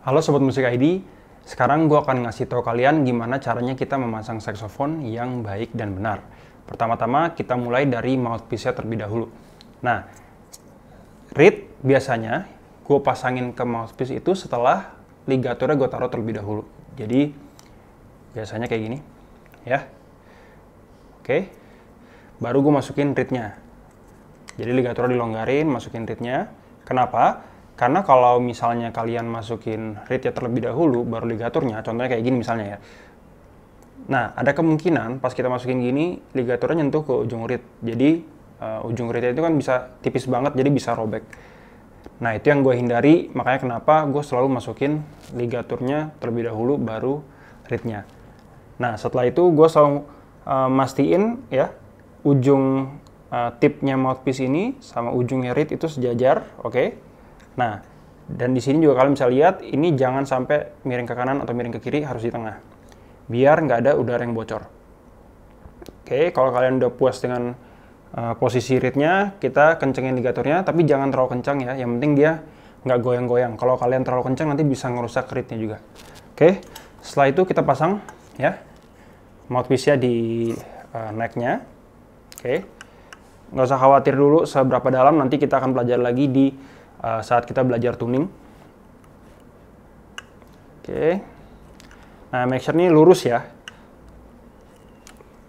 Halo Sobat Musik ID, sekarang gue akan ngasih tau kalian gimana caranya kita memasang saxophone yang baik dan benar. Pertama-tama kita mulai dari mouthpiece-nya terlebih dahulu. Nah, reed biasanya gue pasangin ke mouthpiece itu setelah ligaturnya gue taruh terlebih dahulu. Jadi biasanya kayak gini, ya. Oke, baru gue masukin reednya. Jadi ligaturnya dilonggarin, masukin reednya. Kenapa? Karena kalau misalnya kalian masukin rate-nya terlebih dahulu, baru ligaturnya, contohnya kayak gini misalnya ya. Nah, ada kemungkinan pas kita masukin gini, ligaturnya nyentuh ke ujung rate. Jadi, uh, ujung rate itu kan bisa tipis banget, jadi bisa robek. Nah, itu yang gue hindari, makanya kenapa gue selalu masukin ligaturnya terlebih dahulu, baru rate-nya. Nah, setelah itu gue selalu uh, mastiin ya, ujung uh, tipnya mouthpiece ini sama ujungnya rate itu sejajar, oke? Okay? Nah, dan di sini juga kalian bisa lihat, ini jangan sampai miring ke kanan atau miring ke kiri, harus di tengah. Biar nggak ada udara yang bocor. Oke, kalau kalian udah puas dengan uh, posisi ritnya, kita kencengin ligaturnya, tapi jangan terlalu kencang ya. Yang penting dia nggak goyang-goyang. Kalau kalian terlalu kencang, nanti bisa ngerusak readnya juga. Oke, setelah itu kita pasang ya mouthpiece-nya di uh, neck-nya. Oke, nggak usah khawatir dulu seberapa dalam, nanti kita akan belajar lagi di Eh, saat kita belajar tuning. Oke. Okay. Nah, make sure ini lurus ya.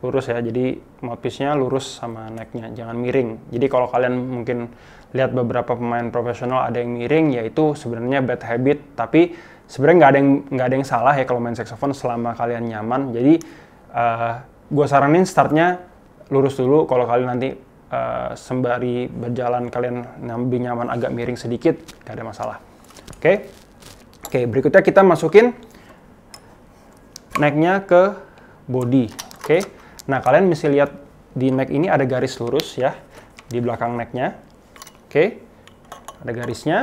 Lurus ya, jadi mouthpiece-nya lurus sama neck-nya, jangan miring. Jadi kalau kalian mungkin lihat beberapa pemain profesional ada yang miring, yaitu sebenarnya bad habit. Tapi sebenarnya nggak ada yang nggak ada yang salah ya kalau main saxophone selama kalian nyaman. Jadi uh, eh, gue saranin startnya lurus dulu kalau kalian nanti uh, sembari berjalan kalian lebih nyaman agak miring sedikit, tidak ada masalah. Oke, okay? oke okay, berikutnya kita masukin necknya ke body. Oke, okay? nah kalian mesti lihat di neck ini ada garis lurus ya di belakang necknya. Oke, okay? ada garisnya.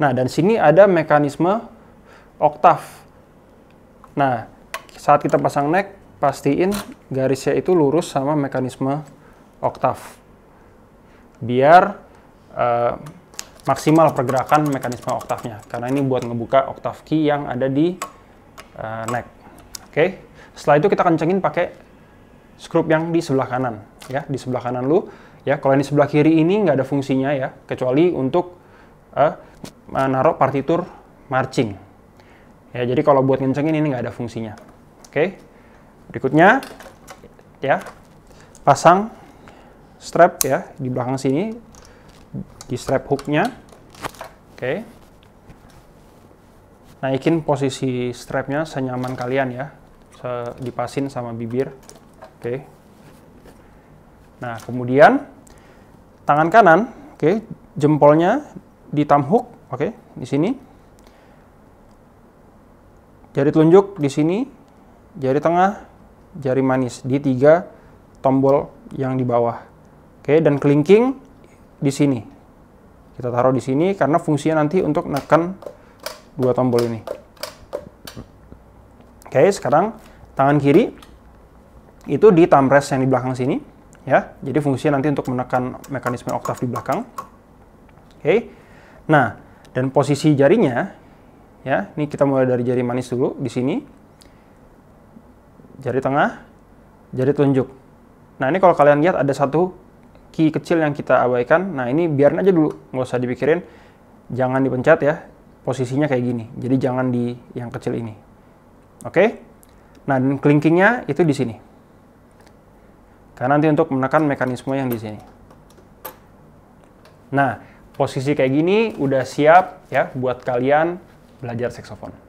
Nah dan sini ada mekanisme oktav. Nah saat kita pasang neck pastiin garisnya itu lurus sama mekanisme oktav biar uh, maksimal pergerakan mekanisme oktavnya karena ini buat ngebuka oktav key yang ada di uh, neck. Oke. Okay. Setelah itu kita kencengin pakai skrup yang di sebelah kanan ya, di sebelah kanan lu ya. Kalau yang di sebelah kiri ini nggak ada fungsinya ya, kecuali untuk uh, eh, menaruh partitur marching. Ya, jadi kalau buat kencengin ini nggak ada fungsinya. Oke. Okay. Berikutnya ya, pasang strap ya di belakang sini di strap hooknya oke okay. naikin posisi strapnya senyaman kalian ya dipasin sama bibir oke okay. nah kemudian tangan kanan oke okay, jempolnya di thumb hook oke okay, di sini jari telunjuk di sini jari tengah jari manis di tiga tombol yang di bawah Oke, dan kelingking di sini. Kita taruh di sini karena fungsinya nanti untuk menekan dua tombol ini. Oke, sekarang tangan kiri itu di thumb rest yang di belakang sini ya. Jadi fungsinya nanti untuk menekan mekanisme oktav di belakang. Oke. Nah, dan posisi jarinya ya, ini kita mulai dari jari manis dulu di sini. Jari tengah, jari telunjuk. Nah, ini kalau kalian lihat ada satu key kecil yang kita abaikan. Nah ini biarin aja dulu, nggak usah dipikirin. Jangan dipencet ya, posisinya kayak gini. Jadi jangan di yang kecil ini. Oke? Nah dan clinkingnya itu di sini. Karena nanti untuk menekan mekanisme yang di sini. Nah, posisi kayak gini udah siap ya buat kalian belajar saksofon.